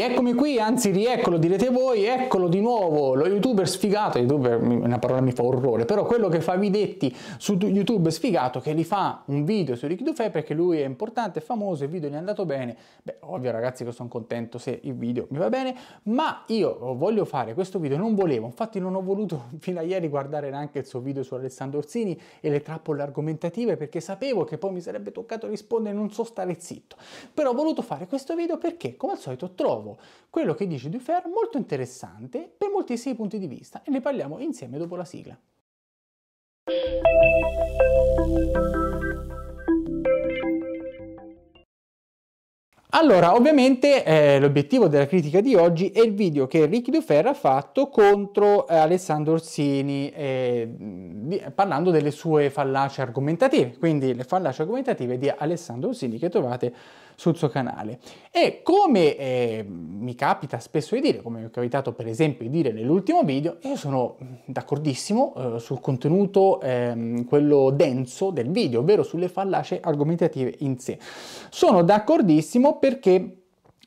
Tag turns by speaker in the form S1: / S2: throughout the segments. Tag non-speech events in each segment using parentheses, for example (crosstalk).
S1: eccomi qui, anzi rieccolo direte voi, eccolo di nuovo, lo youtuber sfigato, youtuber una parola mi fa orrore, però quello che fa videtti su YouTube sfigato che li fa un video su Ricky Dufè perché lui è importante, è famoso, il video gli è andato bene, beh ovvio ragazzi che sono contento se il video mi va bene, ma io voglio fare questo video, non volevo, infatti non ho voluto (laughs) fino a ieri guardare neanche il suo video su Alessandro Orsini e le trappole argomentative perché sapevo che poi mi sarebbe toccato rispondere non so stare zitto, però ho voluto fare questo video perché come al solito trovo trovo quello che dice Dufer molto interessante per moltissimi punti di vista e ne parliamo insieme dopo la sigla. Allora, ovviamente eh, l'obiettivo della critica di oggi è il video che Ricky Dufer ha fatto contro eh, Alessandro Orsini eh, di, parlando delle sue fallacie argomentative, quindi le fallacie argomentative di Alessandro Orsini che trovate sul suo canale. E come eh, mi capita spesso di dire, come mi è capitato per esempio di dire nell'ultimo video, io sono d'accordissimo eh, sul contenuto, eh, quello denso del video, ovvero sulle fallacie argomentative in sé. Sono d'accordissimo perché...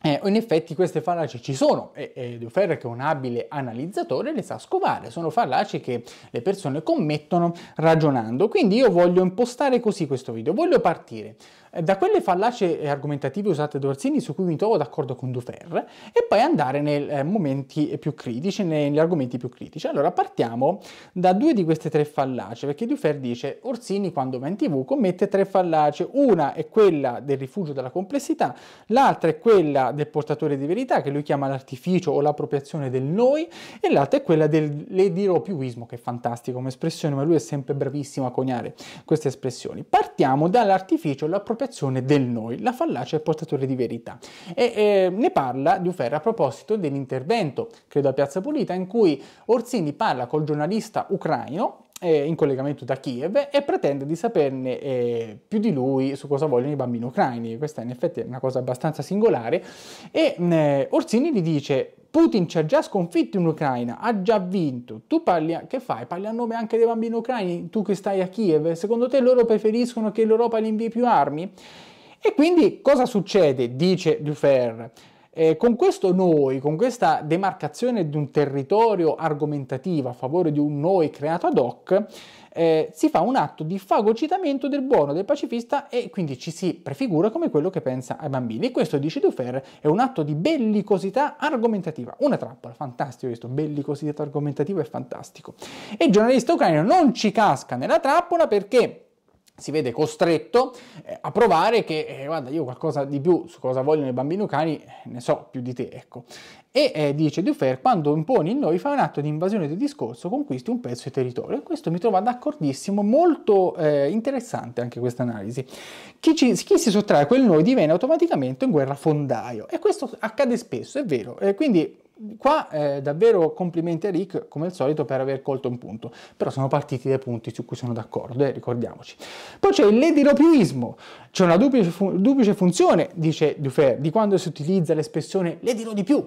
S1: Eh, in effetti queste fallaci ci sono e, e De che è un abile analizzatore, le sa scovare. Sono fallaci che le persone commettono ragionando. Quindi io voglio impostare così questo video. Voglio partire eh, da quelle fallacie argomentative usate da Orsini su cui mi trovo d'accordo con Dufer e poi andare nei eh, momenti più critici, negli argomenti più critici. Allora partiamo da due di queste tre fallacie perché Dufer dice Orsini quando va in tv commette tre fallacie, una è quella del rifugio dalla complessità, l'altra è quella del portatore di verità che lui chiama l'artificio o l'appropriazione del noi e l'altra è quella del le dirò piuismo che è fantastico come espressione ma lui è sempre bravissimo a coniare queste espressioni. Partiamo dall'artificio e l'appropriazione interpretazione del noi, la fallacia è portatore di verità. E eh, ne parla Duferre a proposito dell'intervento, credo a Piazza Pulita, in cui Orsini parla col giornalista ucraino eh, in collegamento da Kiev e pretende di saperne eh, più di lui su cosa vogliono i bambini ucraini. Questa in effetti è una cosa abbastanza singolare. E eh, Orsini gli dice: Putin ci ha già sconfitto in Ucraina, ha già vinto. Tu parli, a, che fai? Parli a nome anche dei bambini ucraini, tu che stai a Kiev? Secondo te loro preferiscono che l'Europa gli invii più armi? E quindi cosa succede? Dice Dufer. Eh, con questo noi, con questa demarcazione di un territorio argomentativo a favore di un noi creato ad hoc, eh, si fa un atto di fagocitamento del buono, del pacifista e quindi ci si prefigura come quello che pensa ai bambini. E questo, dice Dufer, è un atto di bellicosità argomentativa. Una trappola, fantastico questo, bellicosità argomentativa è fantastico. E il giornalista ucraino non ci casca nella trappola perché si vede costretto eh, a provare che eh, guarda io qualcosa di più su cosa vogliono i bambini cani eh, ne so più di te ecco e eh, dice Dufer quando imponi il noi fa un atto di invasione del discorso conquisti un pezzo di territorio e questo mi trova d'accordissimo molto eh, interessante anche questa analisi chi, chi, si sottrae a quel noi diviene automaticamente un guerrafondaio. e questo accade spesso è vero quindi Qua eh, davvero complimenti a Rick, come al solito, per aver colto un punto. Però sono partiti dai punti su cui sono d'accordo, eh, ricordiamoci. Poi c'è il lediropiismo, c'è una duplice, fun- duplice funzione, dice Dufer, di quando si utilizza l'espressione le dirò di più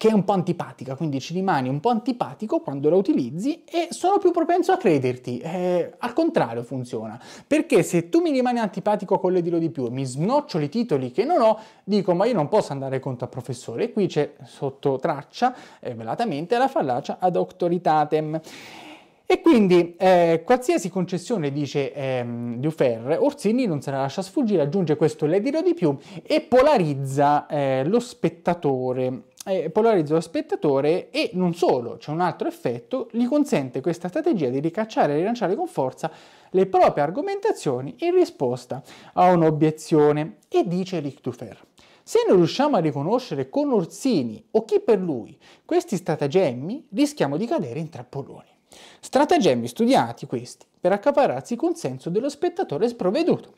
S1: che è un po' antipatica, quindi ci rimani un po' antipatico quando la utilizzi e sono più propenso a crederti. Eh, al contrario funziona, perché se tu mi rimani antipatico con le dirò di più, e mi snoccioli i titoli che non ho, dico ma io non posso andare contro al professore. E qui c'è sotto traccia, eh, velatamente, la fallacia ad auctoritatem. E quindi eh, qualsiasi concessione, dice ehm, Dufer, Orsini non se la lascia sfuggire, aggiunge questo le dirò di più e polarizza eh, lo spettatore eh, polarizza lo spettatore e non solo, c'è un altro effetto, gli consente questa strategia di ricacciare e rilanciare con forza le proprie argomentazioni in risposta a un'obiezione e dice Ric Se non riusciamo a riconoscere con Orsini o chi per lui questi stratagemmi, rischiamo di cadere in trappoloni. Stratagemmi studiati questi per accaparrarsi il consenso dello spettatore sprovveduto.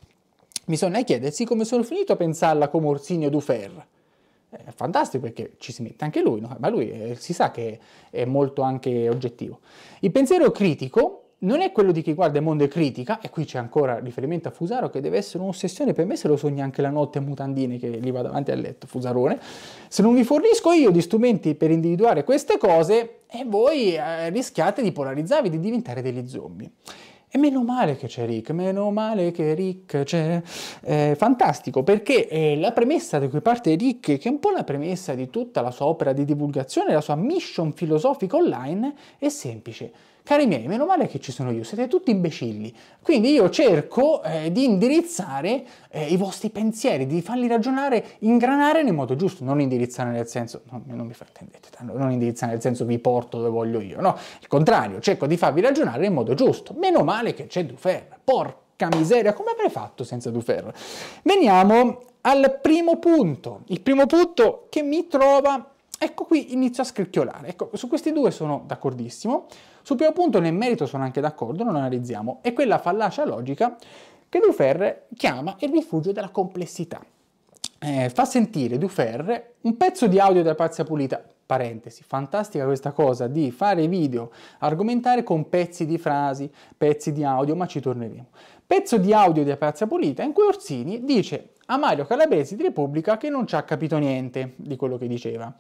S1: Bisogna chiedersi come sono finito a pensarla come Orsini o Dufer è fantastico perché ci si mette anche lui, no? ma lui eh, si sa che è molto anche oggettivo. Il pensiero critico non è quello di chi guarda il mondo e critica, e qui c'è ancora riferimento a Fusaro che deve essere un'ossessione, per me se lo sogna anche la notte a mutandine che gli va davanti al letto, Fusarone. Se non vi fornisco io di strumenti per individuare queste cose, e eh, voi eh, rischiate di polarizzarvi, di diventare degli zombie. E meno male che c'è Rick, meno male che Rick c'è. Eh, fantastico, perché eh, la premessa da cui parte Rick, che è un po' la premessa di tutta la sua opera di divulgazione, la sua mission filosofica online, è semplice Cari miei, meno male che ci sono io, siete tutti imbecilli. Quindi io cerco eh, di indirizzare eh, i vostri pensieri, di farli ragionare, ingranare nel modo giusto, non indirizzare nel senso, no, non mi fraintendete, non indirizzare nel senso vi porto dove voglio io, no, il contrario, cerco di farvi ragionare nel modo giusto. Meno male che c'è Dufer, porca miseria, come avrei fatto senza Dufer? Veniamo al primo punto, il primo punto che mi trova, ecco qui inizio a scricchiolare, ecco, su questi due sono d'accordissimo. Sul primo punto nel merito sono anche d'accordo, non analizziamo, è quella fallacia logica che Duferre chiama il rifugio della complessità. Eh, fa sentire Duferre un pezzo di audio della Pazza Pulita, parentesi, fantastica questa cosa di fare video, argomentare con pezzi di frasi, pezzi di audio, ma ci torneremo. Pezzo di audio della Pazza Pulita in cui Orsini dice a Mario Calabresi di Repubblica che non ci ha capito niente di quello che diceva.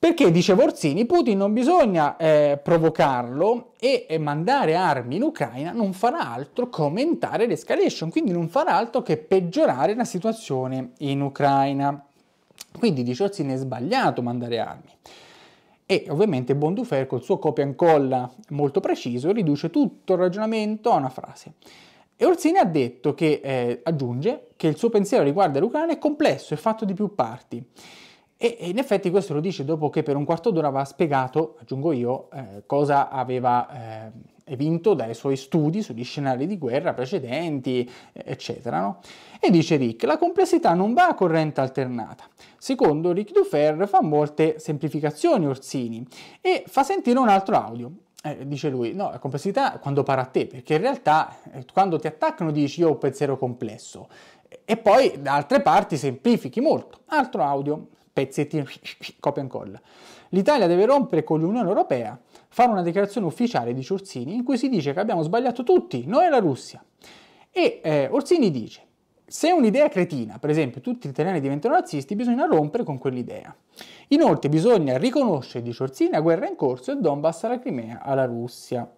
S1: Perché, dice Vorzini, Putin non bisogna eh, provocarlo e, mandare armi in Ucraina non farà altro che aumentare l'escalation, quindi non farà altro che peggiorare la situazione in Ucraina. Quindi dice Orsini è sbagliato mandare armi. E ovviamente Bondufer col suo copia e incolla molto preciso riduce tutto il ragionamento a una frase. E Orsini ha detto che, eh, aggiunge, che il suo pensiero riguardo all'Ucraina è complesso è fatto di più parti e, in effetti questo lo dice dopo che per un quarto d'ora aveva spiegato, aggiungo io, eh, cosa aveva eh, vinto dai suoi studi sugli scenari di guerra precedenti, eh, eccetera. No? E dice Rick, la complessità non va a corrente alternata. Secondo Rick Dufer fa molte semplificazioni Orsini e fa sentire un altro audio. Eh, dice lui, no, la complessità quando para a te, perché in realtà eh, quando ti attaccano dici io ho un pensiero complesso e poi da altre parti semplifichi molto. Altro audio, pezzettino, copia e incolla. L'Italia deve rompere con l'Unione Europea, fare una dichiarazione ufficiale di Orsini in cui si dice che abbiamo sbagliato tutti, noi e la Russia. E eh, Orsini dice, se un'idea è cretina, per esempio tutti gli italiani diventano razzisti, bisogna rompere con quell'idea. Inoltre bisogna riconoscere, dice Orsini, la guerra in corso e Donbass alla Crimea alla Russia.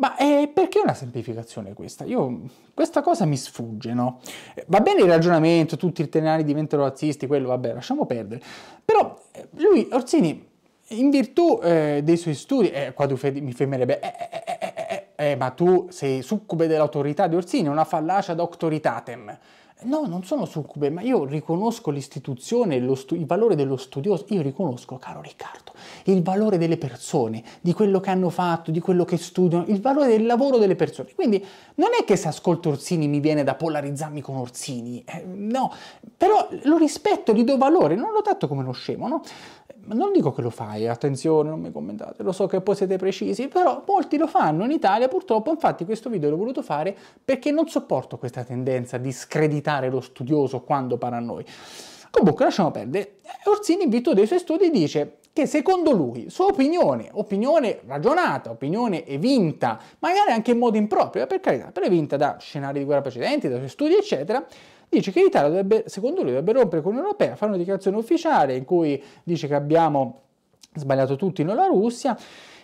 S1: Ma eh, perché una semplificazione questa? Io, questa cosa mi sfugge, no? Eh, va bene il ragionamento, tutti i tenari diventano razzisti, quello vabbè, lasciamo perdere. Però eh, lui, Orsini, in virtù eh, dei suoi studi, eh, qua mi fermerebbe, eh, eh, ma tu sei succube dell'autorità di Orsini, una fallacia doctoritatem. No, non sono succube, ma io riconosco l'istituzione, stu- il valore dello studioso, io riconosco, caro Riccardo, il valore delle persone, di quello che hanno fatto, di quello che studiano, il valore del lavoro delle persone. Quindi non è che se ascolto Orsini mi viene da polarizzarmi con Orsini, eh, no, però lo rispetto, gli do valore, non lo tratto come uno scemo, no? non dico che lo fai, attenzione, non mi commentate, lo so che poi siete precisi, però molti lo fanno in Italia purtroppo, infatti questo video l'ho voluto fare perché non sopporto questa tendenza di screditare diventare lo studioso quando parla a noi. Comunque lasciamo perdere. Orsini in virtù dei suoi studi dice che secondo lui sua opinione, opinione ragionata, opinione evinta, magari anche in modo improprio, eh, per carità, però evinta da scenari di guerra precedenti, da suoi studi, eccetera, dice che l'Italia dovrebbe, secondo lui, dovrebbe rompere con l'Unione Europea, fare una dichiarazione ufficiale in cui dice che abbiamo sbagliato tutti non la Russia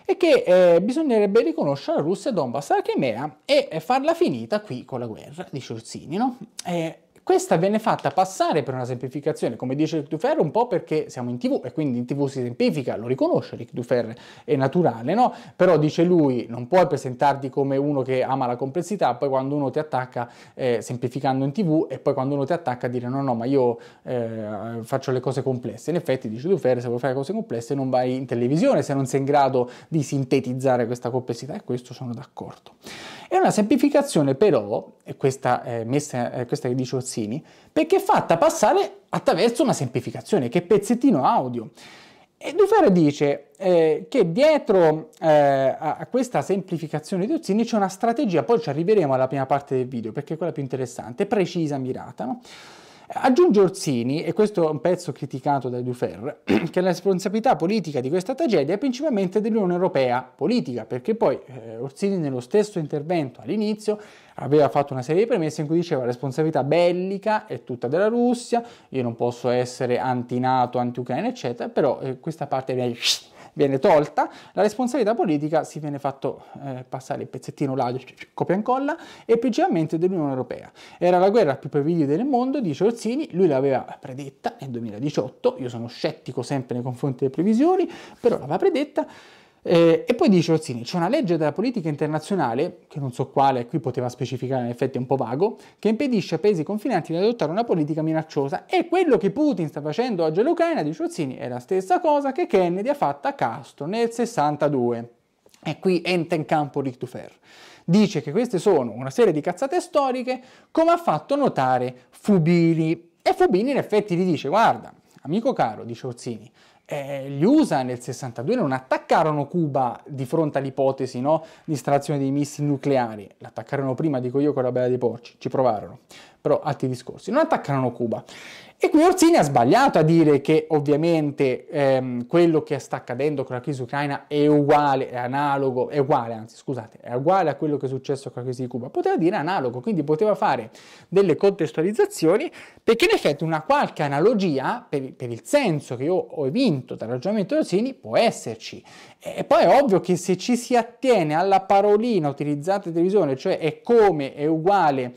S1: e che eh, bisognerebbe riconoscere la Russia Donbass la Crimea e farla finita qui con la guerra, dice Orsini, no? Eh, questa viene fatta passare per una semplificazione, come dice Ric Dufer, un po' perché siamo in tv e quindi in tv si semplifica, lo riconosce Ric Dufer, è naturale, no? Però dice lui, non puoi presentarti come uno che ama la complessità, poi quando uno ti attacca eh, semplificando in tv e poi quando uno ti attacca dire no, no, ma io eh, faccio le cose complesse. In effetti, dice Dufer, se vuoi fare cose complesse non vai in televisione se non sei in grado di sintetizzare questa complessità e questo sono d'accordo. È una semplificazione però, questa, eh, eh, questa che dice Orsini, perché è fatta passare attraverso una semplificazione, che è pezzettino audio. E Dufare dice eh, che dietro eh, a questa semplificazione di Orsini c'è una strategia, poi ci arriveremo alla prima parte del video perché è quella più interessante, precisa, mirata. No? Aggiunge Orsini, e questo è un pezzo criticato da Dufer, (clears throat) che la responsabilità politica di questa tragedia è principalmente dell'Unione Europea, politica, perché poi eh, Orsini nello stesso intervento all'inizio aveva fatto una serie di premesse in cui diceva la responsabilità bellica è tutta della Russia, io non posso essere anti-NATO, anti-Ucraina, eccetera, però eh, questa parte viene viene tolta, la responsabilità politica si viene fatto eh, passare il pezzettino là, copia e incolla, e principalmente dell'Unione Europea. Era la guerra più prevedibile del mondo, dice Orsini, lui l'aveva predetta nel 2018, io sono scettico sempre nei confronti delle previsioni, però l'aveva predetta, eh, e poi dice Orsini, c'è una legge della politica internazionale, che non so quale, qui poteva specificare in effetti è un po' vago, che impedisce ai paesi confinanti di adottare una politica minacciosa. E quello che Putin sta facendo oggi all'Ucraina, dice Orsini, è la stessa cosa che Kennedy ha fatto a Castro nel 62. E qui entra in campo Ric Dufer. Dice che queste sono una serie di cazzate storiche, come ha fatto notare Fubini. E Fubini in effetti gli dice, guarda, amico caro, dice Orsini, eh, gli USA nel 62 non attaccarono Cuba di fronte all'ipotesi no, di installazione dei missili nucleari, l'attaccarono prima, dico io, con la bella dei porci, ci provarono, però altri discorsi, non attaccarono Cuba. E qui Orsini ha sbagliato a dire che ovviamente ehm, quello che sta accadendo con la crisi ucraina è uguale, è analogo, è uguale, anzi scusate, è uguale a quello che è successo con la crisi di Cuba. Poteva dire analogo, quindi poteva fare delle contestualizzazioni perché in effetti una qualche analogia per, per il senso che io ho vinto dal ragionamento di Orsini può esserci. E poi è ovvio che se ci si attiene alla parolina utilizzata in televisione, cioè è come, è uguale,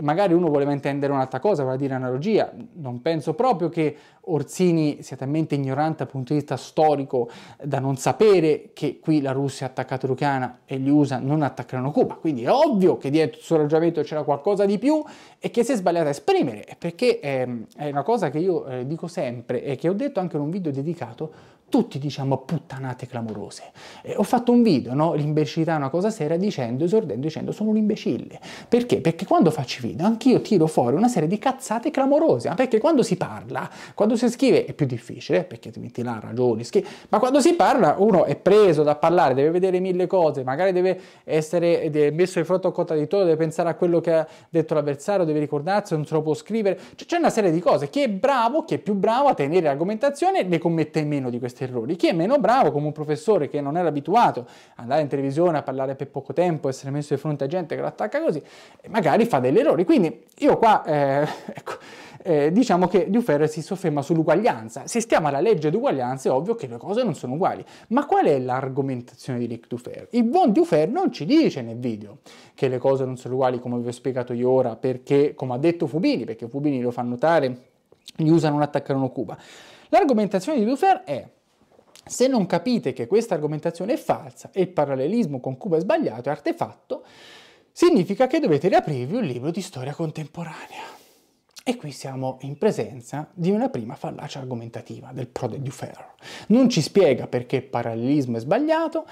S1: magari uno voleva intendere un'altra cosa, vale dire analogia. Non penso proprio che Orsini sia talmente ignorante dal punto di vista storico da non sapere che qui la Russia ha attaccato l'Ucraina e gli USA non attaccheranno Cuba. Quindi è ovvio che dietro il suo ragionamento c'era qualcosa di più e che si è sbagliato a esprimere, perché ehm, è, una cosa che io eh, dico sempre e che ho detto anche in un video dedicato tutti diciamo puttanate clamorose. Eh, ho fatto un video, no? L'imbecillità è una cosa seria, dicendo, esordendo, dicendo sono un imbecille. Perché? Perché quando faccio video anch'io tiro fuori una serie di cazzate clamorose, perché quando si parla, quando si scrive è più difficile, perché ti metti là ragioni, schi- ma quando si parla uno è preso da parlare, deve vedere mille cose, magari deve essere eh, deve messo in fronte a un contraddittorio, deve pensare a quello che ha detto l'avversario, deve ricordarsi, non se lo può scrivere. c'è una serie di cose. Chi è bravo, chi è più bravo a tenere l'argomentazione, ne commette meno di queste questi errori. Chi è meno bravo, come un professore che non era abituato ad andare in televisione a parlare per poco tempo, essere messo di fronte a gente che lo attacca così, eh, magari fa degli errori. Quindi io qua, eh, (laughs) ecco, eh, diciamo che Duferre si sofferma sull'uguaglianza. Se stiamo alla legge d'uguaglianza è ovvio che le cose non sono uguali. Ma qual è l'argomentazione di Rick Duferre? Il buon Duferre non ci dice nel video che le cose non sono uguali come vi ho spiegato io ora, perché, come ha detto Fubini, perché Fubini lo fa notare, gli USA non attaccarono Cuba. L'argomentazione di Dufer è se non capite che questa argomentazione è falsa e il parallelismo con Cuba è sbagliato, è artefatto, significa che dovete riaprirvi un libro di storia contemporanea. E qui siamo in presenza di una prima fallacia argomentativa del Prode du Ferro. Non ci spiega perché il parallelismo è sbagliato,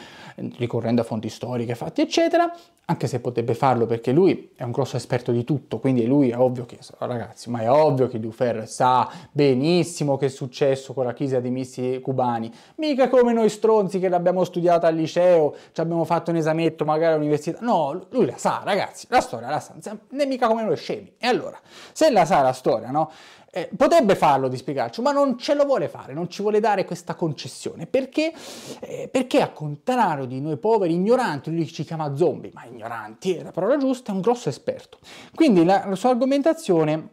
S1: ricorrendo a fonti storiche, fatti, eccetera, anche se potrebbe farlo perché lui è un grosso esperto di tutto, quindi lui è ovvio che, ragazzi, ma è ovvio che Dufer sa benissimo che è successo con la chiesa dei missili cubani, mica come noi stronzi che l'abbiamo studiato al liceo, ci abbiamo fatto un esametto magari all'università, no, lui la sa, ragazzi, la storia la sa, non è mica come noi scemi. E allora, se la sa la storia, no? Eh, potrebbe farlo di spiegarci, ma non ce lo vuole fare, non ci vuole dare questa concessione. Perché? Eh, perché a contrario di noi poveri ignoranti, lui ci chiama zombie, ma ignoranti è la parola giusta, è un grosso esperto. Quindi la, la sua argomentazione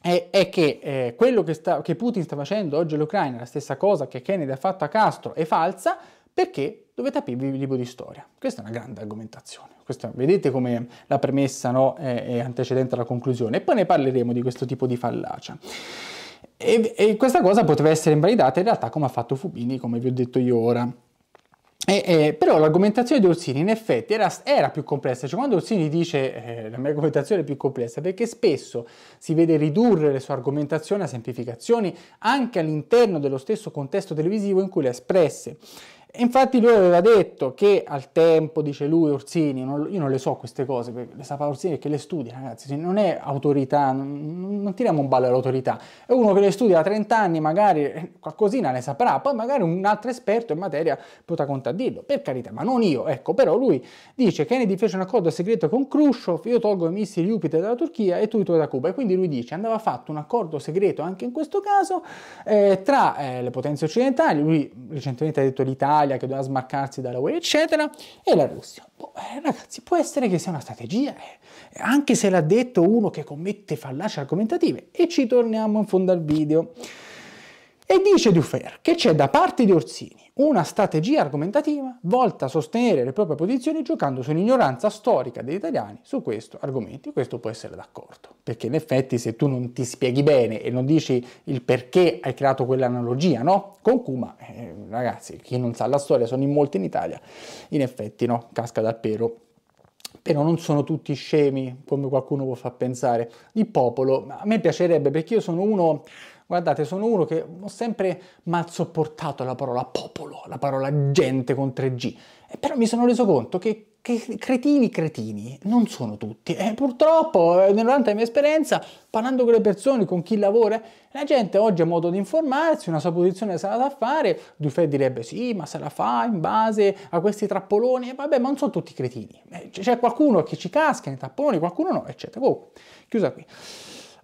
S1: è, è che eh, quello che, sta, che Putin sta facendo oggi all'Ucraina, la stessa cosa che Kennedy ha fatto a Castro, è falsa, perché dovete aprirvi il libro di storia. Questa è una grande argomentazione. Questa, vedete come la premessa no, è, è, antecedente alla conclusione e poi ne parleremo di questo tipo di fallacia. E, e questa cosa poteva essere invalidata in realtà come ha fatto Fubini, come vi ho detto io ora. Eh, eh, però l'argomentazione di Orsini in effetti era, era più complessa, cioè quando Orsini dice eh, la mia argomentazione è più complessa perché spesso si vede ridurre le sue argomentazioni a semplificazioni anche all'interno dello stesso contesto televisivo in cui le espresse e infatti lui aveva detto che al tempo, dice lui, Orsini, non, io non le so queste cose, perché le sapeva Orsini che le studia, ragazzi, non è autorità, non, non tiriamo un ballo all'autorità, è uno che le studia da 30 anni, magari eh, qualcosina ne saprà, poi magari un altro esperto in materia potrà contraddirlo, per carità, ma non io, ecco, però lui dice che Kennedy fece un accordo segreto con Khrushchev, io tolgo i missili Jupiter dalla Turchia e tu i tuoi da Cuba, e quindi lui dice andava fatto un accordo segreto anche in questo caso eh, tra eh, le potenze occidentali, lui recentemente ha detto l'Italia, l'Italia che doveva smarcarsi dalla UE, eccetera, e la Russia. Boh, eh, ragazzi, può essere che sia una strategia, eh. anche se l'ha detto uno che commette fallaci argomentative. E ci torniamo in fondo al video. E dice Dufer che c'è da parte di Orsini una strategia argomentativa volta a sostenere le proprie posizioni giocando sull'ignoranza storica degli italiani su questo argomento. questo può essere d'accordo, perché in effetti se tu non ti spieghi bene e non dici il perché hai creato quell'analogia, no? Con Kuma, eh, ragazzi, chi non sa la storia, sono in molti in Italia, in effetti no, casca dal pero però non sono tutti scemi come qualcuno può far pensare. Il popolo, a me piacerebbe perché io sono uno Guardate, sono uno che ho sempre mal sopportato la parola popolo, la parola gente con 3G, eh, però mi sono reso conto che cretini cretini non sono tutti e eh, purtroppo durante eh, la mia esperienza parlando con le persone con chi lavora la gente oggi ha modo di informarsi una sua posizione sarà da fare Dufè direbbe sì ma se la fa in base a questi trappoloni vabbè ma non sono tutti cretini c'è qualcuno che ci casca nei trappoloni qualcuno no eccetera oh, chiusa qui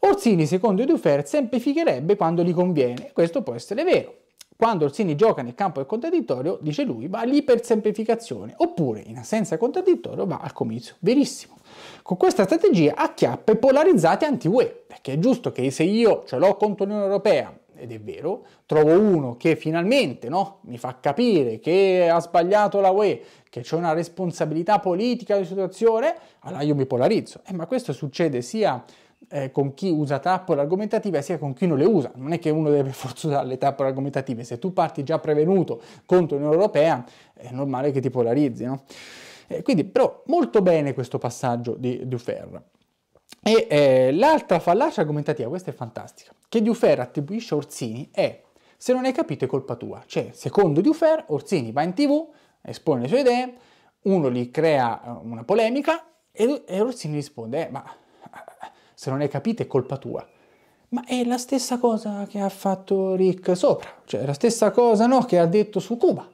S1: Orsini, secondo Dufer, semplificherebbe quando gli conviene. Questo può essere vero. Quando Orsini gioca nel campo del contraddittorio, dice lui, va all'ipersemplificazione, oppure in assenza del contraddittorio va al comizio. Verissimo. Con questa strategia acchiappa i polarizzati anti-UE, perché è giusto che se io ce l'ho contro l'Unione Europea, ed è vero, trovo uno che finalmente no, mi fa capire che ha sbagliato la UE, che c'è una responsabilità politica di situazione, allora io mi polarizzo. Eh, ma questo succede sia eh, con chi usa trappole argomentative sia con chi non le usa. Non è che uno deve (laughs) per usare le trappole argomentative, se tu parti già prevenuto contro l'Unione Europea è normale che ti polarizzi. No? Eh, quindi però molto bene questo passaggio di Dufer. E eh, l'altra fallacia argomentativa, questa è fantastica, che Dufer attribuisce a Orsini è se non hai capito è colpa tua. Cioè, secondo Dufer, Orsini va in tv, espone le sue idee, uno gli crea eh, una polemica e, e Orsini risponde, eh, ma se non hai capito è colpa tua. Ma è la stessa cosa che ha fatto Rick sopra, cioè la stessa cosa no, che ha detto su Cuba.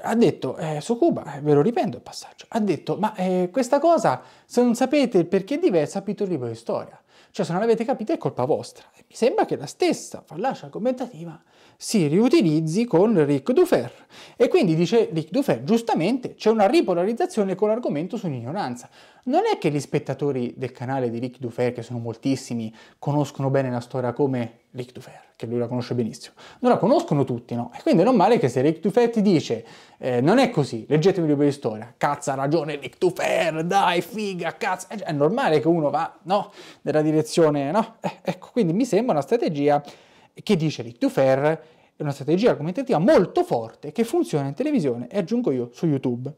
S1: Ha detto eh, su Cuba, eh, ve lo ripeto il passaggio, ha detto ma eh, questa cosa se non sapete il perché è diversa capito il libro di storia. Cioè se non l'avete capito è colpa vostra. E mi sembra che la stessa fallacia commentativa si riutilizzi con Ric Dufer. E quindi dice Ric Dufer, giustamente c'è una ripolarizzazione con l'argomento sull'ignoranza. Non è che gli spettatori del canale di Ric Dufer, che sono moltissimi, conoscono bene la storia come Ric Dufer, che lui la conosce benissimo. Non la conoscono tutti, no? E quindi è normale che se Ric Dufer ti dice eh, non è così, leggetemi un libro di storia, cazzo ha ragione Ric Dufer, dai figa, cazzo. Eh, cioè, è normale che uno va, no, nella direzione, no? Eh, ecco, quindi mi sembra una strategia che dice Rick è una strategia argomentativa molto forte che funziona in televisione e aggiungo io su YouTube.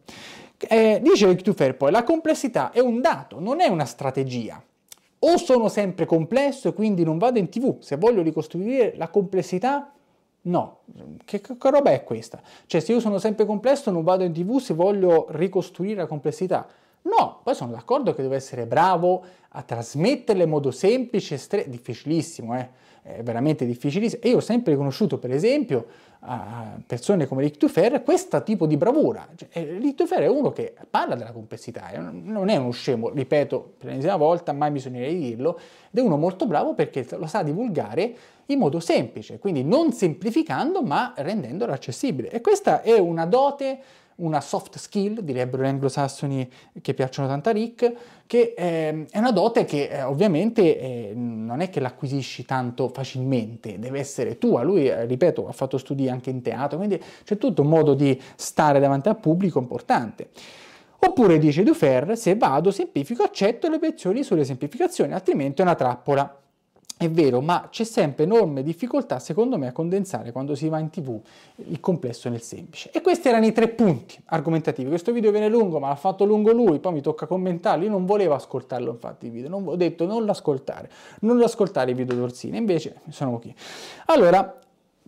S1: Eh, dice Rick Dufer poi, la complessità è un dato, non è una strategia. O sono sempre complesso e quindi non vado in tv, se voglio ricostruire la complessità No, che, che, roba è questa? Cioè se io sono sempre complesso non vado in tv se voglio ricostruire la complessità. No, poi sono d'accordo che devo essere bravo a trasmetterle in modo semplice e stre- difficilissimo, eh veramente difficilissima. E io ho sempre conosciuto, per esempio, a persone come Rick Dufer questo tipo di bravura. Cioè, eh, Rick Dufer è uno che parla della complessità, non è uno scemo, ripeto per l'ennesima volta, mai bisognerebbe dirlo, ed è uno molto bravo perché lo sa divulgare in modo semplice, quindi non semplificando ma rendendolo accessibile. E questa è una dote una soft skill, direbbero gli anglosassoni che piacciono tanto a Rick, che ehm, è una dote che eh, ovviamente eh, non è che l'acquisisci tanto facilmente, deve essere tua. Lui, eh, ripeto, ha fatto studi anche in teatro, quindi c'è tutto un modo di stare davanti al pubblico importante. Oppure dice Dufer, se vado, semplifico, accetto le obiezioni sulle semplificazioni, altrimenti è una trappola. È vero, ma c'è sempre enorme difficoltà, secondo me, a condensare quando si va in tv il complesso nel semplice. E questi erano i tre punti argomentativi. Questo video viene lungo, ma l'ha fatto lungo lui, poi mi tocca commentarlo. Io non volevo ascoltarlo, infatti, il video. Non, ho detto non l'ascoltare, non l'ascoltare il video d'Orsini. Invece sono qui. Allora,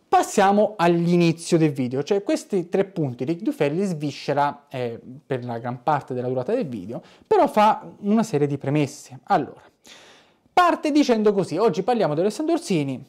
S1: Passiamo all'inizio del video, cioè questi tre punti Rick Dufelli sviscera eh, per la gran parte della durata del video, però fa una serie di premesse. Allora, Parte dicendo così, oggi parliamo di Alessandro Orsini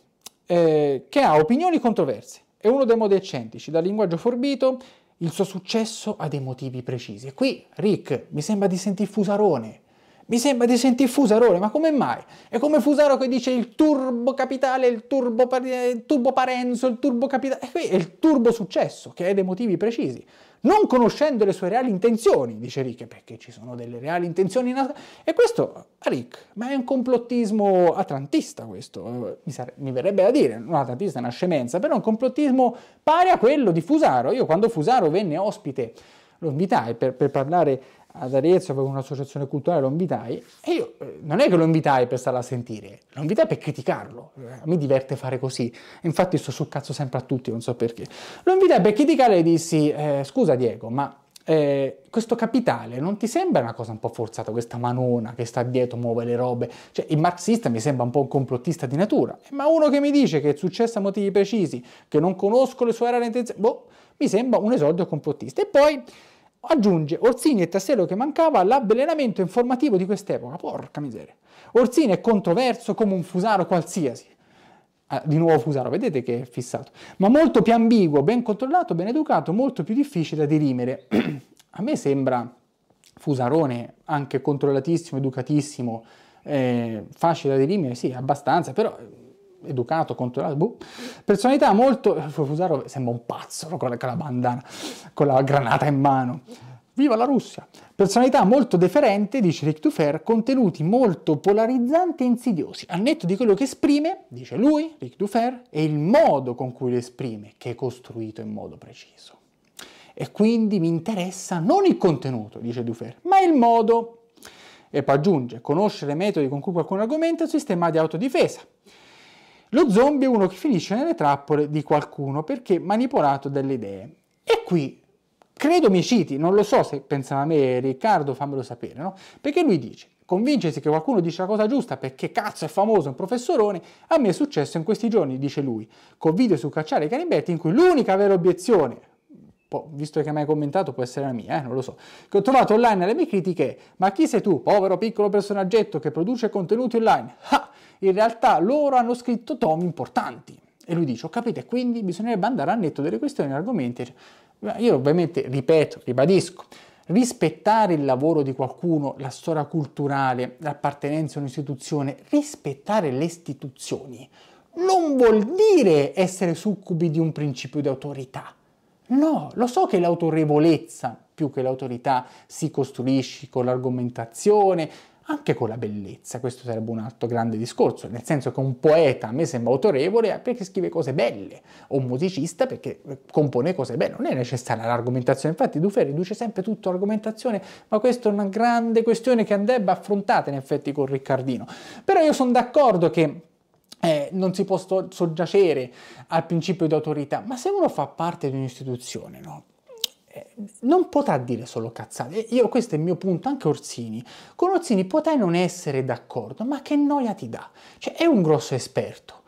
S1: eh, che ha opinioni controverse, è uno dei modi eccentrici, dal linguaggio forbito, il suo successo ha dei motivi precisi. E qui, Rick, mi sembra di sentir Fusarone, mi sembra di sentire Fusarone, ma come mai? È come Fusaro che dice il turbo capitale, il turbo, il turbo Parenzo, il turbo capitale. E qui è il turbo successo, che è dei motivi precisi. Non conoscendo le sue reali intenzioni, dice Rick, eh, perché ci sono delle reali intenzioni. In e questo, Rick, ma è un complottismo atlantista questo, eh, mi, mi verrebbe da dire, non atlantista è una scemenza, però è un complottismo pari a quello di Fusaro. Io quando Fusaro venne ospite lo invitai per, per parlare ad Arezzo avevo un'associazione culturale, lo invitai e io eh, non è che lo invitai per stare a sentire, lo invitai per criticarlo, eh, mi diverte fare così, infatti sto sul cazzo sempre a tutti, non so perché. Lo invitai per criticare e dissi, eh, scusa Diego, ma eh, questo capitale non ti sembra una cosa un po' forzata, questa manona che sta dietro, muove le robe? Cioè, il marxista mi sembra un po' un complottista di natura, eh, ma uno che mi dice che è successo a motivi precisi, che non conosco le sue rare intenzioni, boh, mi sembra un esordio complottista. E poi Aggiunge Orsini e Tassello che mancava l'avvelenamento informativo di quest'epoca. Porca miseria. Orsini è controverso come un fusaro qualsiasi. Ah, di nuovo Fusaro, vedete che è fissato. Ma molto più ambiguo, ben controllato, ben educato, molto più difficile da dirimere. (clears throat) A me sembra Fusarone anche controllatissimo, educatissimo, eh, facile da dirimere, sì, abbastanza, però educato, controllato, boh. personalità molto, Fusaro sembra un pazzo con la, con la bandana, con la granata in mano. Viva la Russia! Personalità molto deferente, dice Rick Dufer, contenuti molto polarizzanti e insidiosi, A netto di quello che esprime, dice lui, Rick Dufer, e il modo con cui lo esprime, che è costruito in modo preciso. E quindi mi interessa non il contenuto, dice Dufer, ma il modo. E poi aggiunge, conoscere metodi con cui qualcuno argomenta il sistema di autodifesa. Lo zombie è uno che finisce nelle trappole di qualcuno perché manipolato dalle idee. E qui credo mi citi, non lo so se pensava a me Riccardo, fammelo sapere, no? Perché lui dice, convincersi che qualcuno dice la cosa giusta perché cazzo è famoso un professorone, a me è successo in questi giorni, dice lui, con video su cacciare i canibetti in cui l'unica vera obiezione, boh, visto che mi hai commentato può essere la mia, eh, non lo so, che ho trovato online alle mie critiche, ma chi sei tu, povero piccolo personaggetto che produce contenuti online? Ha! in realtà loro hanno scritto tomi importanti. E lui dice, ho oh, capito, quindi bisognerebbe andare a netto delle questioni e argomenti. Io ovviamente ripeto, ribadisco, rispettare il lavoro di qualcuno, la storia culturale, l'appartenenza a un'istituzione, rispettare le istituzioni, non vuol dire essere succubi di un principio di autorità. No, lo so che l'autorevolezza più che l'autorità si costruisce con l'argomentazione, anche con la bellezza. Questo sarebbe un altro grande discorso, nel senso che un poeta a me sembra autorevole perché scrive cose belle, o un musicista perché eh, compone cose belle. Non è necessaria l'argomentazione, infatti Dufè riduce sempre tutto all'argomentazione, ma questa è una grande questione che andrebbe affrontata in effetti con Riccardino. Però io sono d'accordo che... Eh, non si può soggiacere al principio di autorità, ma se uno fa parte di un'istituzione, no? Eh, non potrà dire solo cazzate. Io questo è il mio punto, anche Orsini. Con Orsini potrai non essere d'accordo, ma che noia ti dà? Cioè è un grosso esperto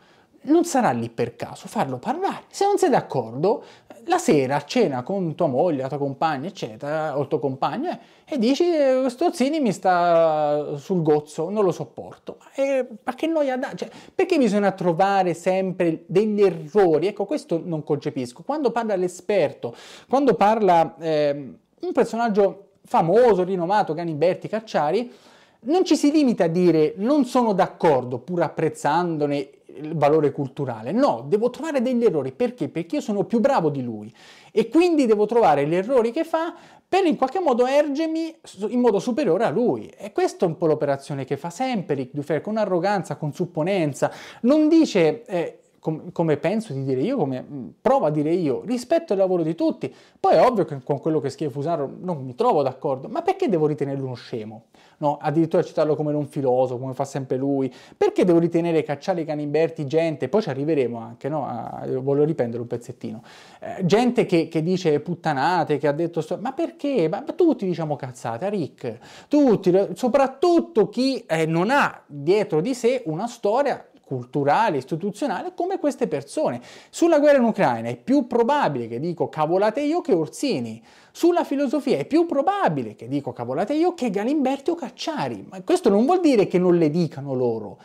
S1: non sarà lì per caso, farlo parlare. Se non sei d'accordo, la sera a cena con tua moglie, la tua compagna, eccetera, o il tuo compagno, eh, e dici, eh, Stozzini mi sta sul gozzo, non lo sopporto. Eh, ma che noia da... Cioè, perché bisogna trovare sempre degli errori? Ecco, questo non concepisco. Quando parla l'esperto, quando parla eh, un personaggio famoso, rinomato, Caniberti, Cacciari, non ci si limita a dire non sono d'accordo pur apprezzandone il valore culturale, no, devo trovare degli errori perché? Perché io sono più bravo di lui e quindi devo trovare gli errori che fa per in qualche modo ergermi in modo superiore a lui. E questa è un po' l'operazione che fa sempre Rick Dufer con arroganza, con supponenza, non dice... Eh, com- come penso di dire io, come mm, provo a dire io, rispetto il lavoro di tutti. Poi è ovvio che con quello che scrive Fusaro non mi trovo d'accordo, ma perché devo ritenerlo uno scemo? No, addirittura citarlo come non filosofo, come fa sempre lui. Perché devo ritenere cacciare i caniberti gente, poi ci arriveremo anche, no? A, voglio riprendere un pezzettino. Eh, gente che, che, dice puttanate, che ha detto... Sto... Ma perché? Ma, ma tutti diciamo cazzate, a Rick. Tutti, soprattutto chi eh, non ha dietro di sé una storia culturale, istituzionale, come queste persone. Sulla guerra in Ucraina è più probabile che dico cavolate io che Orsini. Sulla filosofia è più probabile che dico cavolate io che Galimberti o Cacciari. Ma questo non vuol dire che non le dicano loro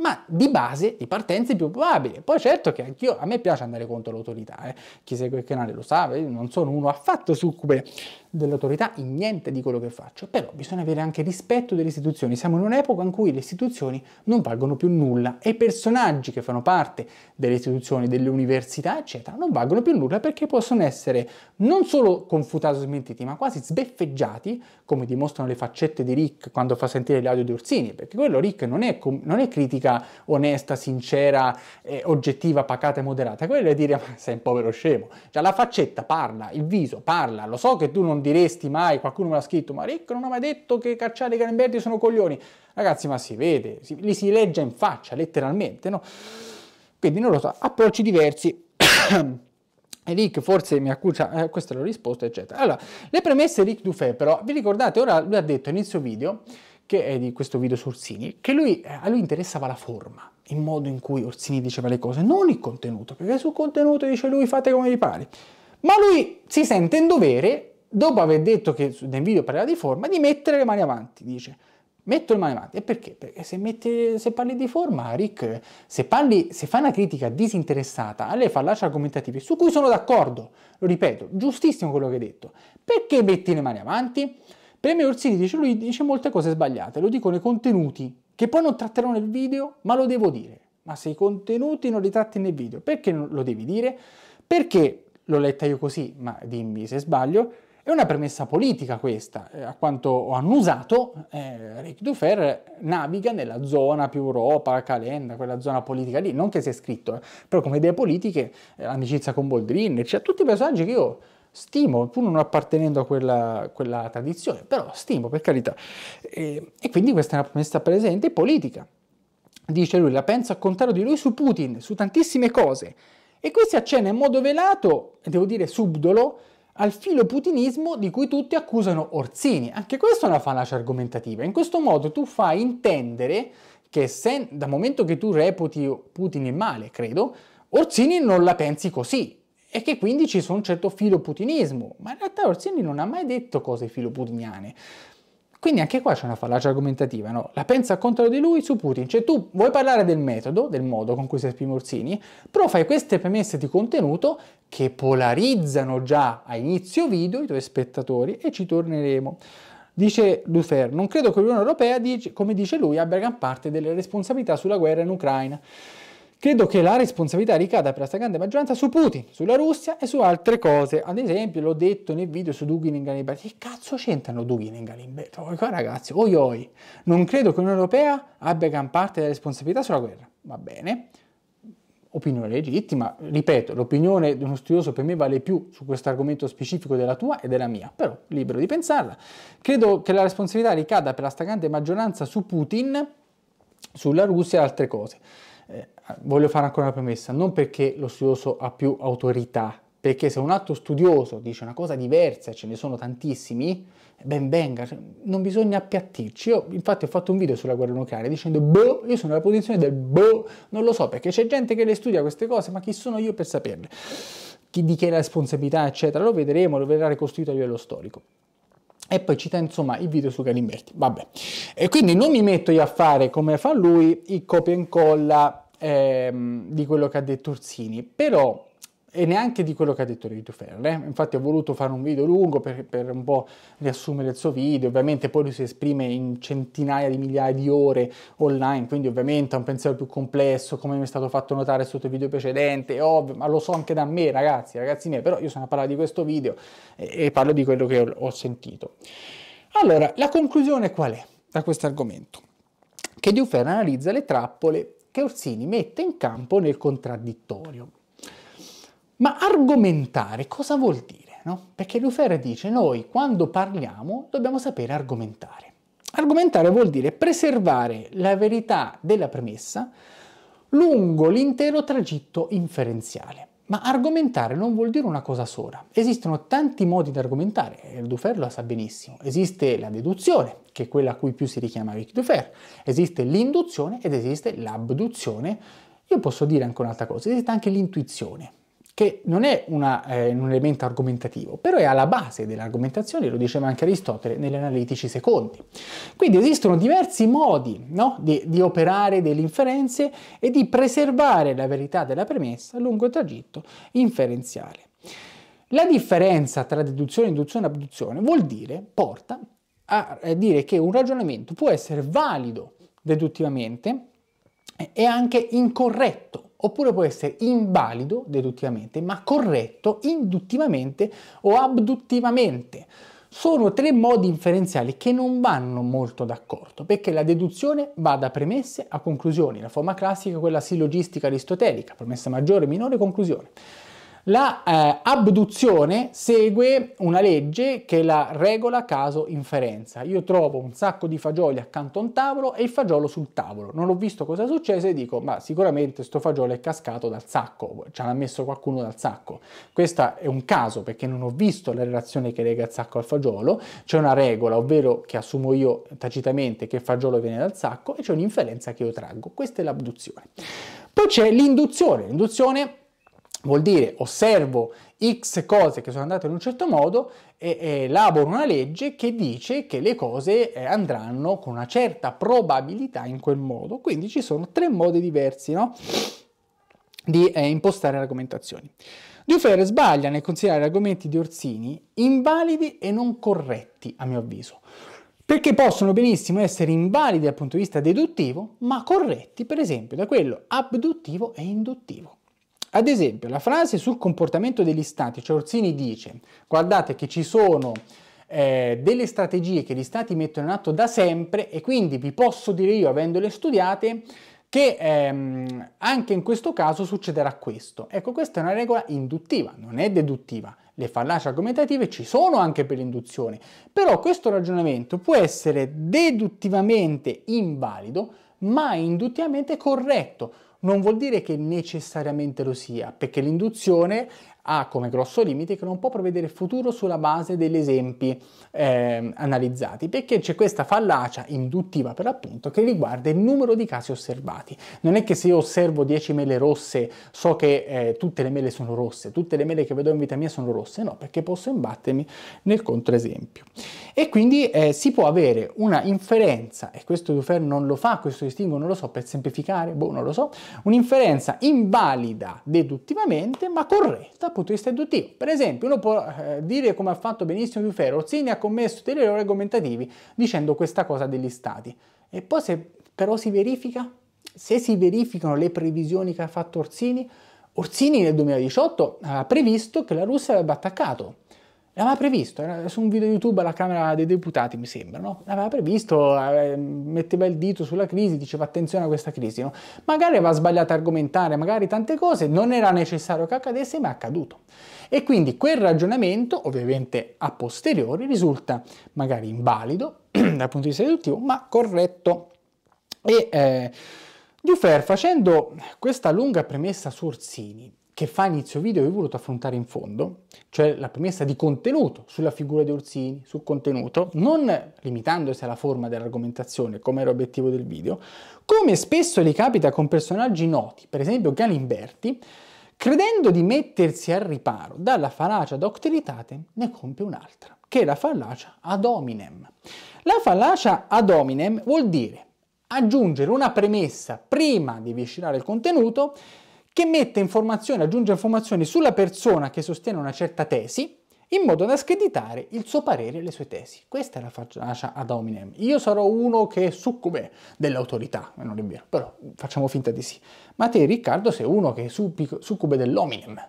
S1: ma di base di partenza è più probabile. Poi certo che anch'io, a me piace andare contro l'autorità, eh. chi segue il canale lo sa, eh, non sono uno affatto succube dell'autorità in niente di quello che faccio, però bisogna avere anche rispetto delle istituzioni. Siamo in un'epoca in cui le istituzioni non valgono più nulla e i personaggi che fanno parte delle istituzioni, delle università, eccetera, non valgono più nulla perché possono essere non solo confutati o smentiti, ma quasi sbeffeggiati, come dimostrano le faccette di Rick quando fa sentire l'audio di Orsini, perché quello Rick non è, non è critica onesta, sincera, eh, oggettiva, pacata e moderata, quello è dire ma sei un povero scemo. Cioè la faccetta parla, il viso parla, lo so che tu non diresti mai, qualcuno me l'ha scritto, ma Rick non ha mai detto che cacciare i canemberti sono coglioni. Ragazzi, ma si vede, si, li si legge in faccia, letteralmente, no? Quindi non lo so, approcci diversi. (coughs) E Rick forse mi accusa, eh, questa è la risposta, eccetera. Allora, le premesse Rick Dufè, però, vi ricordate, ora lui ha detto inizio video, che è di questo video su Orsini, che lui, eh, a lui interessava la forma, il modo in cui Orsini diceva le cose, non il contenuto, perché sul contenuto dice lui fate come vi pare. Ma lui si sente in dovere dopo aver detto che nel video parla di forma, di mettere le mani avanti, dice. Metto le mani avanti. E perché? Perché se, metti, se parli di forma, Rick, se, parli, se fai una critica disinteressata alle fallacie argomentativi su cui sono d'accordo, lo ripeto, giustissimo quello che hai detto, perché metti le mani avanti? Premio Orsini dice, lui dice molte cose sbagliate, lo dico nei contenuti, che poi non tratterò nel video, ma lo devo dire. Ma se i contenuti non li tratti nel video, perché non lo devi dire? Perché, l'ho letta io così, ma dimmi se sbaglio, è una premessa politica questa, eh, a quanto ho annusato, eh, Rick Dufer naviga nella zona più Europa, Calenda, quella zona politica lì, non che sia scritto, eh, però come idee politiche, eh, l'amicizia con Boldrin, cioè tutti i personaggi che io stimo, pur non appartenendo a quella, quella tradizione, però stimo per carità. E, e quindi questa è una premessa presente politica. Dice lui, la penso a contrario di lui su Putin, su tantissime cose. E qui si accenna in modo velato, devo dire subdolo, al filo putinismo di cui tutti accusano Orsini. Anche questa è una fallacia argomentativa. In questo modo tu fai intendere che se, dal momento che tu reputi Putin il male, credo, Orsini non la pensi così e che quindi ci sia un certo filo putinismo. ma in realtà Orsini non ha mai detto cose filo putiniane. Quindi anche qua c'è una fallacia argomentativa, no? La pensa contro di lui su Putin, cioè tu vuoi parlare del metodo, del modo con cui si esprime Orsini, però fai queste premesse di contenuto che polarizzano già a inizio video i tuoi spettatori e ci torneremo. Dice Lufer, non credo che l'Unione Europea, come dice lui, abbia gran parte delle responsabilità sulla guerra in Ucraina. Credo che la responsabilità ricada per la stragrande maggioranza su Putin, sulla Russia e su altre cose. Ad esempio, l'ho detto nel video su Dugin e Galimberti. Che cazzo c'entrano Dugin e Galimberti? Oh, ragazzi, oi oi. Non credo che l'Unione Europea abbia gran parte della responsabilità sulla guerra. Va bene opinione legittima, ripeto, l'opinione di uno studioso per me vale più su questo argomento specifico della tua e della mia, però libero di pensarla. Credo che la responsabilità ricada per la stragrande maggioranza su Putin, sulla Russia e altre cose eh, voglio fare ancora una premessa, non perché lo studioso ha più autorità, perché se un altro studioso dice una cosa diversa, e ce ne sono tantissimi, ben venga, cioè, non bisogna appiattirci. Io infatti ho fatto un video sulla guerra nucleare dicendo boh, io sono nella posizione del boh, non lo so perché c'è gente che le studia queste cose, ma chi sono io per saperle? Chi di che è la responsabilità, eccetera, lo vedremo, lo verrà ricostruito a livello storico e poi cita insomma i video su Galimberti, vabbè. E quindi non mi metto io a fare come fa lui il copia e incolla ehm, di quello che ha detto Orsini, però e neanche di quello che ha detto Rito Ferle. Eh. Infatti ho voluto fare un video lungo per, per, un po' riassumere il suo video, ovviamente poi lui si esprime in centinaia di migliaia di ore online, quindi ovviamente ha un pensiero più complesso, come mi è stato fatto notare sotto il video precedente, ovvio, ma lo so anche da me ragazzi, ragazzi miei, però io sono a parlare di questo video e, e parlo di quello che ho, ho sentito. Allora, la conclusione qual è da questo argomento? Che Dufer analizza le trappole che Orsini mette in campo nel contraddittorio. Ma argomentare cosa vuol dire? No? Perché Lufer dice noi quando parliamo dobbiamo sapere argomentare. Argomentare vuol dire preservare la verità della premessa lungo l'intero tragitto inferenziale. Ma argomentare non vuol dire una cosa sola. Esistono tanti modi di argomentare, e Dufer lo sa benissimo. Esiste la deduzione, che è quella a cui più si richiama Rick Dufer, esiste l'induzione ed esiste l'abduzione. Io posso dire anche un'altra cosa, esiste anche l'intuizione che non è una, eh, un elemento argomentativo, però è alla base dell'argomentazione, lo diceva anche Aristotele negli analitici secondi. Quindi esistono diversi modi no, di, di, operare delle inferenze e di preservare la verità della premessa lungo il tragitto inferenziale. La differenza tra deduzione, induzione e abduzione vuol dire, porta a eh, dire che un ragionamento può essere valido deduttivamente e anche incorretto oppure può essere invalido deduttivamente, ma corretto induttivamente o abduttivamente. Sono tre modi inferenziali che non vanno molto d'accordo, perché la deduzione va da premesse a conclusioni, la forma classica è quella sillogistica aristotelica, premessa maggiore, minore, conclusione. La eh, abduzione segue una legge che è la regola caso inferenza. Io trovo un sacco di fagioli accanto a un tavolo e il fagiolo sul tavolo. Non ho visto cosa è e dico, ma sicuramente sto fagiolo è cascato dal sacco, ce l'ha messo qualcuno dal sacco. Questo è un caso perché non ho visto la relazione che lega il sacco al fagiolo, c'è una regola, ovvero che assumo io tacitamente che il fagiolo viene dal sacco e c'è un'inferenza che io traggo. Questa è l'abduzione. Poi c'è l'induzione. L'induzione Vuol dire osservo x cose che sono andate in un certo modo e, elaboro una legge che dice che le cose eh, andranno con una certa probabilità in quel modo. Quindi ci sono tre modi diversi no? di eh, impostare le argomentazioni. Dufer sbaglia nel considerare argomenti di Orsini invalidi e non corretti, a mio avviso perché possono benissimo essere invalidi dal punto di vista deduttivo, ma corretti per esempio da quello abduttivo e induttivo. Ad esempio, la frase sul comportamento degli stati, cioè Orsini dice, guardate che ci sono eh, delle strategie che gli stati mettono in atto da sempre e quindi vi posso dire io, avendole studiate, che ehm, anche in questo caso succederà questo. Ecco, questa è una regola induttiva, non è deduttiva. Le fallacie argomentative ci sono anche per l'induzione, però questo ragionamento può essere deduttivamente invalido, ma induttivamente corretto non vuol dire che necessariamente lo sia, perché l'induzione ha come grosso limite che non può prevedere il futuro sulla base degli esempi eh, analizzati, perché c'è questa fallacia induttiva per appunto che riguarda il numero di casi osservati. Non è che se io osservo 10 mele rosse so che eh, tutte le mele sono rosse, tutte le mele che vedo in vita mia sono rosse, no, perché posso imbattermi nel controesempio. E quindi eh, si può avere una inferenza, e questo Dufer non lo fa, questo distingo non lo so, per semplificare, boh, non lo so, un'inferenza invalida deduttivamente, ma corretta dal punto di vista deduttivo. Per esempio, uno può eh, dire, come ha fatto benissimo Dufero, Orsini ha commesso degli errori argomentativi dicendo questa cosa degli stati. E poi se però si verifica, se si verificano le previsioni che ha fatto Orsini, Orsini nel 2018 ha previsto che la Russia avrebbe attaccato L'aveva previsto, era su un video YouTube alla Camera dei Deputati mi sembra, no? L'aveva previsto, eh, metteva il dito sulla crisi, diceva attenzione a questa crisi, no? Magari aveva sbagliato a argomentare, magari tante cose, non era necessario che accadesse, ma è accaduto. E quindi quel ragionamento, ovviamente a posteriori, risulta magari invalido (clears throat) dal punto di vista deduttivo, ma corretto. E eh, Dufer, facendo questa lunga premessa su Orsini, che fa inizio video che ho voluto affrontare in fondo, cioè la premessa di contenuto sulla figura di Orsini, sul contenuto, non limitandosi alla forma dell'argomentazione, come era obiettivo del video, come spesso gli capita con personaggi noti, per esempio Galimberti, credendo di mettersi al riparo dalla fallacia doctrinitate, ne compie un'altra, che è la fallacia ad hominem. La fallacia ad hominem vuol dire aggiungere una premessa prima di avvicinare il contenuto che mette informazioni, aggiunge informazioni sulla persona che sostiene una certa tesi in modo da screditare il suo parere e le sue tesi. Questa è la faccia ad hominem. Io sarò uno che è succube dell'autorità, eh, non è vero, però facciamo finta di sì. Ma te, Riccardo, sei uno che è succube dell'ominem.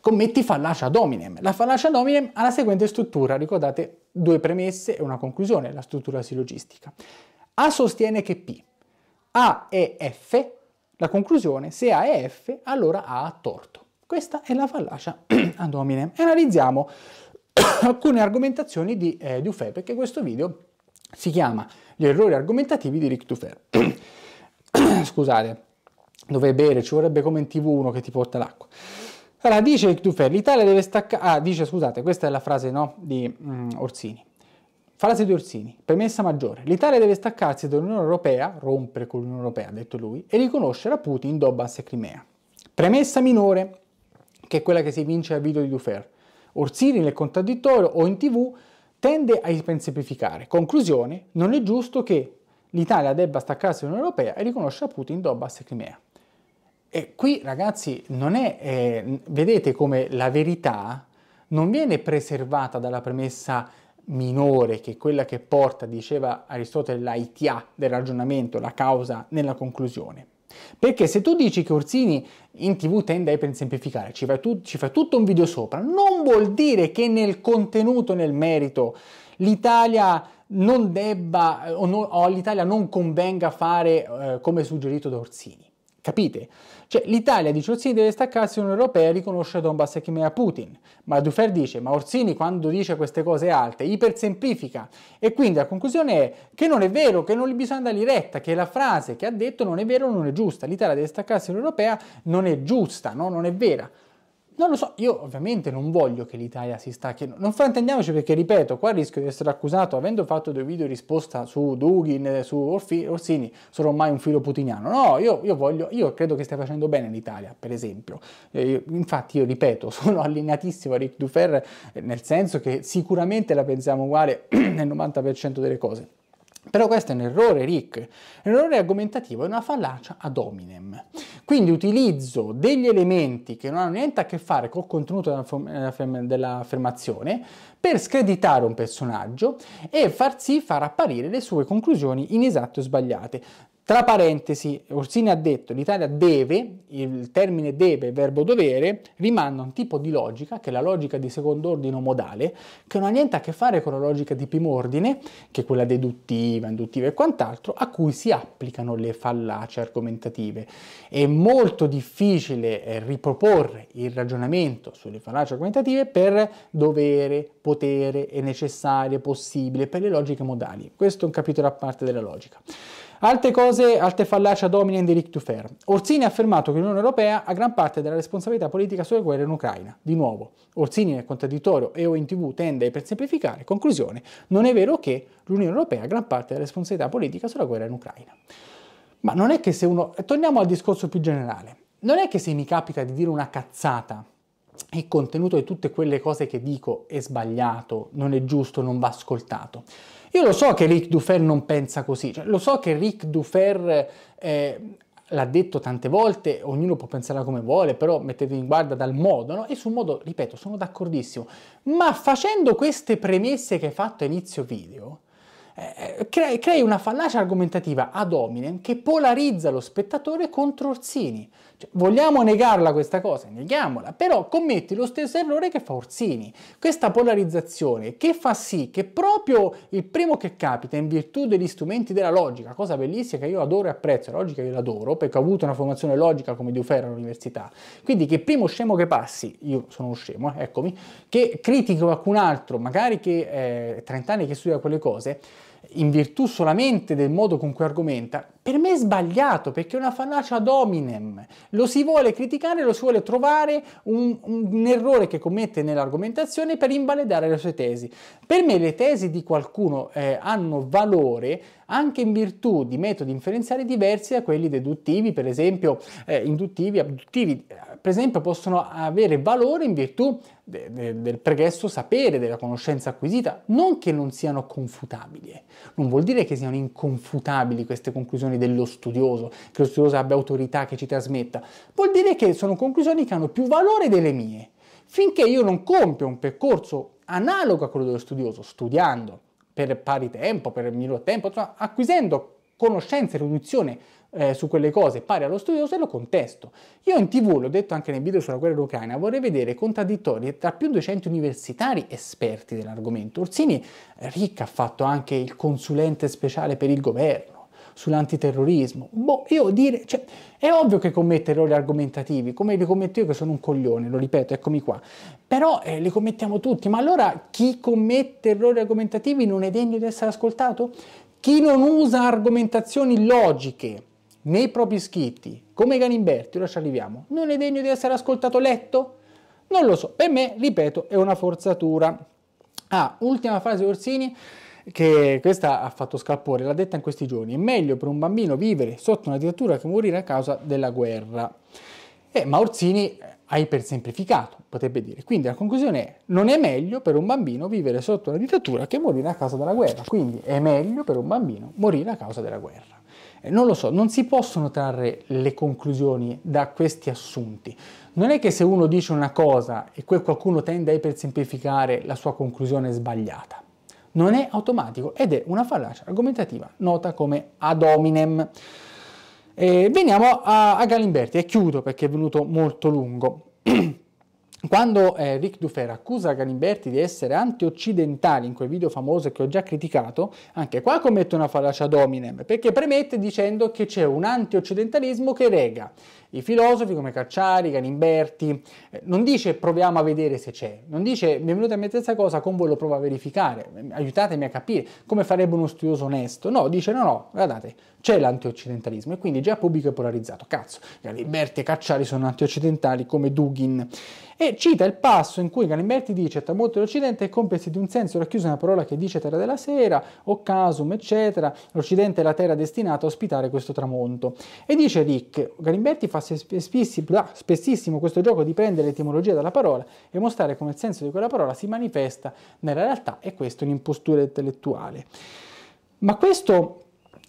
S1: Commetti fallacia ad La fallacia ad ha la seguente struttura, ricordate, due premesse e una conclusione, la struttura silogistica. A sostiene che P, A e F la conclusione, se A è F, allora A ha torto. Questa è la fallacia (clears throat) ad hominem. Analizziamo (clears throat) alcune argomentazioni di eh, Dufay, perché questo video si chiama Gli errori argomentativi di Ric Dufer. (clears throat) Scusate, dove bere, ci vorrebbe come in tv uno che ti porta l'acqua. Allora, dice Ric Dufer, l'Italia deve staccare... Ah, dice, scusate, questa è la frase no, di mm, Orsini. Frase di Orsini, premessa maggiore. L'Italia deve staccarsi dall'Unione Europea, rompere con l'Unione Europea, ha detto lui, e riconoscere a Putin Donbass e Crimea. Premessa minore, che è quella che si vince al video di Dufer. Orsini nel contraddittorio o in tv tende a ipersemplificare. Conclusione, non è giusto che l'Italia debba staccarsi dall'Unione Europea e riconoscere a Putin Donbass e Crimea. E qui ragazzi non è, eh, vedete come la verità non viene preservata dalla premessa minore che quella che porta, diceva Aristotele, la itia del ragionamento, la causa nella conclusione. Perché se tu dici che Orsini in tv tende a ipersemplificare, ci, tu, ci fa tutto un video sopra, non vuol dire che nel contenuto, nel merito, l'Italia non debba o, no, o all'Italia non convenga fare eh, come suggerito da Orsini. Capite? Cioè, l'Italia dice Orsini deve staccarsi l'Unione Europea e riconosce Donbass e Crimea a Putin. Ma Dufer dice, ma Orsini quando dice queste cose alte ipersemplifica. E quindi la conclusione è che non è vero, che non bisogna andare retta, che la frase che ha detto non è vero, non è giusta. L'Italia deve staccarsi l'Unione Europea non è giusta, no? non è vera. Non lo so, io ovviamente non voglio che l'Italia si stacchi, non fraintendiamoci perché ripeto, qua rischio di essere accusato avendo fatto due video risposta su Dugin, su Orfi, Orsini, sono ormai un filo putiniano, no, io, io, voglio, io credo che stia facendo bene l'Italia, per esempio, eh, infatti io ripeto, (laughs) sono allineatissimo a Ric Dufer eh, nel senso che sicuramente la pensiamo uguale (clears throat) nel 90% delle cose. Però questo è un errore, Rick. L'errore argomentativo è una fallacia ad hominem. Quindi utilizzo degli elementi che non hanno niente a che fare col contenuto dell'affermazione eh, per screditare un personaggio e far sì far apparire le sue conclusioni inesatte o sbagliate. Tra parentesi, Orsini ha detto l'Italia deve, il termine deve, il verbo dovere, rimanda a un tipo di logica, che è la logica di secondo ordine modale, che non ha niente a che fare con la logica di primo ordine, che è quella deduttiva, induttiva e quant'altro, a cui si applicano le fallacie argomentative. È molto difficile eh, riproporre il ragionamento sulle fallacie argomentative per dovere, potere, è necessario, possibile, per le logiche modali. Questo è un capitolo a parte della logica. Alte cose, alte fallacia domina in delict fair. Orsini ha affermato che l'Unione Europea ha gran parte della responsabilità politica sulla guerra in Ucraina. Di nuovo, Orsini nel contraddittorio e o in tv tende per semplificare. Conclusione, non è vero che l'Unione Europea ha gran parte della responsabilità politica sulla guerra in Ucraina. Ma non è che se uno... Torniamo al discorso più generale. Non è che se mi capita di dire una cazzata il contenuto di tutte quelle cose che dico è sbagliato, non è giusto, non va ascoltato. Io lo so che Ric Dufer non pensa così, cioè, lo so che Ric Dufer eh, l'ha detto tante volte, ognuno può pensare come vuole, però mettetevi in guardia dal modo, no? E sul modo, ripeto, sono d'accordissimo, ma facendo queste premesse che hai fatto a inizio video, eh, eh crei, crei una fallacia argomentativa ad hominem che polarizza lo spettatore contro Orsini. Cioè, vogliamo negarla questa cosa? Neghiamola, però commetti lo stesso errore che fa Orsini. Questa polarizzazione che fa sì che proprio il primo che capita in virtù degli strumenti della logica, cosa bellissima che io adoro e apprezzo, la logica io l'adoro perché ho avuto una formazione logica come di Ufer all'università, quindi che primo scemo che passi, io sono uno scemo, eh, eccomi, che critico qualcun altro, magari che eh, 30 anni che studia quelle cose, in virtù solamente del modo con cui argomenta, per me è sbagliato perché è una fallacia dominem. Lo si vuole criticare, lo si vuole trovare un, un errore che commette nell'argomentazione per invalidare le sue tesi. Per me le tesi di qualcuno eh, hanno valore anche in virtù di metodi inferenziali diversi da quelli deduttivi, per esempio eh, induttivi, abduttivi, per esempio possono avere valore in virtù de, de, del pregresso sapere, della conoscenza acquisita, non che non siano confutabili, eh. non vuol dire che siano inconfutabili queste conclusioni dello studioso, che lo studioso abbia autorità che ci trasmetta, vuol dire che sono conclusioni che hanno più valore delle mie. Finché io non compio un percorso analogo a quello dello studioso, studiando per pari tempo, per miglior tempo, acquisendo conoscenza e riduzione eh, su quelle cose pari allo studioso e lo contesto. Io in tv, l'ho detto anche nel video sulla guerra ucraina, vorrei vedere contraddittorie tra più docenti universitari esperti dell'argomento. Orsini eh, Ricca ha fatto anche il consulente speciale per il governo sull'antiterrorismo. Boh, io dire, cioè, è ovvio che commette errori argomentativi, come li commetto io che sono un coglione, lo ripeto, eccomi qua. Però eh, li commettiamo tutti, ma allora chi commette errori argomentativi non è degno di essere ascoltato? Chi non usa argomentazioni logiche nei propri scritti, come Ganimberti, ora ci arriviamo, non è degno di essere ascoltato letto? Non lo so, per me, ripeto, è una forzatura. Ah, ultima frase Orsini, che questa ha fatto scalpore, l'ha detta in questi giorni, è meglio per un bambino vivere sotto una dittatura che morire a causa della guerra. Eh, ma Orsini ha ipersemplificato, potrebbe dire. Quindi la conclusione è, non è meglio per un bambino vivere sotto una dittatura che morire a causa della guerra. Quindi è meglio per un bambino morire a causa della guerra. Eh, non lo so, non si possono trarre le conclusioni da questi assunti. Non è che se uno dice una cosa e quel qualcuno tende a ipersemplificare, la sua conclusione sbagliata. Non è automatico ed è una fallacia argomentativa nota come ad hominem. E eh, veniamo a, a Galimberti e chiudo perché è venuto molto lungo. (clears throat) Quando eh, Ric Dufer accusa Galimberti di essere antioccidentale in quel video famoso che ho già criticato, anche qua commette una fallacia dominem, perché premette dicendo che c'è un antioccidentalismo che rega i filosofi come Cacciari, Galimberti, eh, non dice proviamo a vedere se c'è, non dice mi è venuta in mente questa cosa, con voi lo provo a verificare, aiutatemi a capire come farebbe uno studioso onesto, no, dice no, no, guardate, c'è l'antioccidentalismo e quindi già pubblico e polarizzato. Cazzo, Galimberti e Cacciari sono antioccidentali come Dugin. E cita il passo in cui Galimberti dice Tra molto l'Occidente è complesso di un senso racchiuso in una parola che dice terra della sera, o casum, eccetera. L'Occidente è la terra destinata a ospitare questo tramonto. E dice Rick, Galimberti fa spessissimo questo gioco di prendere l'etimologia dalla parola e mostrare come il senso di quella parola si manifesta nella realtà e questo è un'impostura intellettuale. Ma questo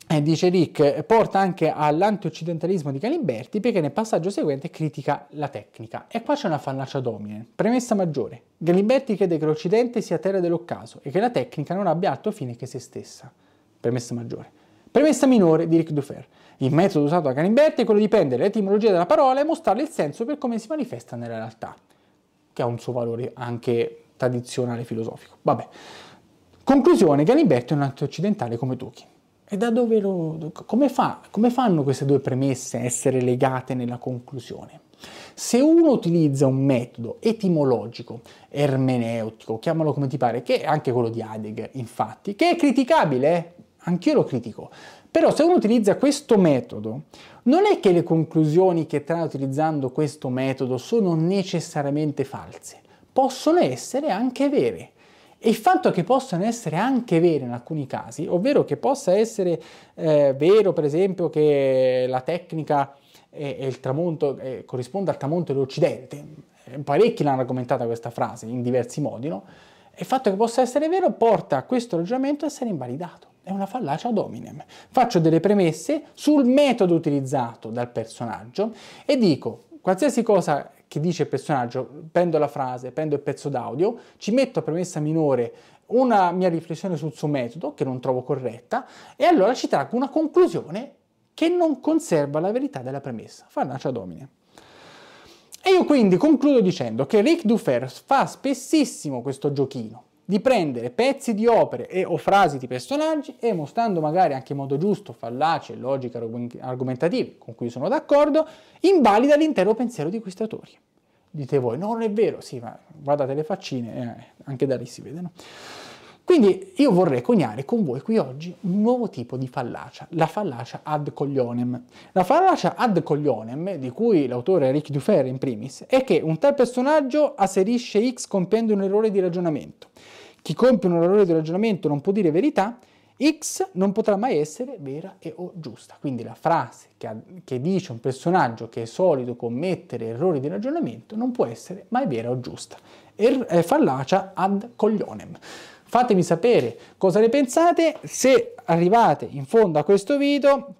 S1: eh, dice Rick, porta anche all'antioccidentalismo di Galimberti perché nel passaggio seguente critica la tecnica. E qua c'è una fallacia domine. Premessa maggiore. Galimberti crede che l'Occidente sia terra dell'occaso e che la tecnica non abbia altro fine che se stessa. Premessa maggiore. Premessa minore di Rick Dufer. Il metodo usato da Galimberti è quello di prendere l'etimologia della parola e mostrarle il senso per come si manifesta nella realtà, che ha un suo valore anche tradizionale filosofico. Vabbè. Conclusione, Galimberti è un antioccidentale come Tolkien. E da dove lo... Come, fa, come fanno queste due premesse a essere legate nella conclusione? Se uno utilizza un metodo etimologico, ermeneutico, chiamalo come ti pare, che è anche quello di Heidegger, infatti, che è criticabile, anch'io lo critico, però se uno utilizza questo metodo, non è che le conclusioni che trae utilizzando questo metodo sono necessariamente false, possono essere anche vere e il fatto che possano essere anche vere in alcuni casi, ovvero che possa essere eh, vero per esempio che la tecnica e, il tramonto eh, corrisponde al tramonto dell'Occidente, eh, parecchi l'hanno argomentata questa frase in diversi modi, no? il fatto che possa essere vero porta a questo ragionamento a essere invalidato. È una fallacia ad hominem. Faccio delle premesse sul metodo utilizzato dal personaggio e dico Qualsiasi cosa che dice il personaggio, prendo la frase, prendo il pezzo d'audio, ci metto a premessa minore una mia riflessione sul suo metodo, che non trovo corretta, e allora ci traggo una conclusione che non conserva la verità della premessa. Farnacia domine. E io quindi concludo dicendo che Rick Dufer fa spessissimo questo giochino, di prendere pezzi di opere e, o frasi di personaggi e mostrando magari anche in modo giusto, fallace, logica argomentativa, con cui sono d'accordo, invalida l'intero pensiero di questi autori. Dite voi, no, non è vero, sì, ma guardate le faccine, eh, anche da lì si vedono. Quindi io vorrei coniare con voi qui oggi un nuovo tipo di fallacia, la fallacia ad coglionem. La fallacia ad coglionem, di cui l'autore Rick Dufer in primis, è che un tal personaggio asserisce X compiendo un errore di ragionamento. Chi compie un errore di ragionamento non può dire verità, X non potrà mai essere vera e o giusta. Quindi la frase che, ha, che, dice un personaggio che è solito commettere errori di ragionamento non può essere mai vera o giusta. Er, eh, fallacia ad coglionem. Fatemi sapere cosa ne pensate, se arrivate in fondo a questo video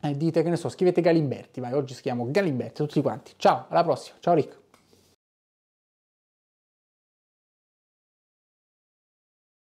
S1: eh, dite che ne so, scrivete Galimberti, vai, oggi scriviamo Galimberti tutti quanti. Ciao, alla prossima, ciao Ricco.